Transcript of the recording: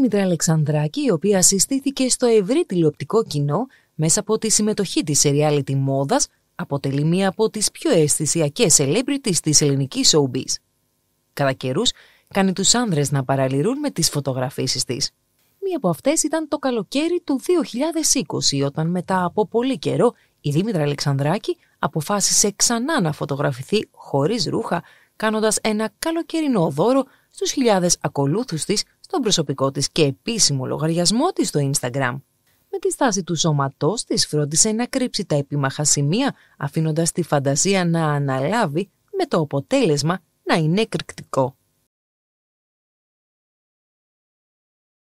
Δημητρά Αλεξανδράκη, η οποία συστήθηκε στο ευρύ τηλεοπτικό κοινό μέσα από τη συμμετοχή της σε reality μόδας, αποτελεί μία από τις πιο αισθησιακές celebrities της ελληνικής showbiz. Κατά καιρούς κάνει τους άνδρες να παραλυρούν με τις φωτογραφίσεις της. Μία από αυτές ήταν το καλοκαίρι του 2020, όταν μετά από πολύ καιρό η Δήμητρα Αλεξανδράκη αποφάσισε ξανά να φωτογραφηθεί χωρίς ρούχα, κάνοντας ένα καλοκαιρινό δώρο στους χιλιάδες ακολούθους της στον προσωπικό της και επίσημο λογαριασμό της στο Instagram. Με τη στάση του σώματός της φρόντισε να κρύψει τα επίμαχα σημεία, αφήνοντας τη φαντασία να αναλάβει με το αποτέλεσμα να είναι εκρηκτικό.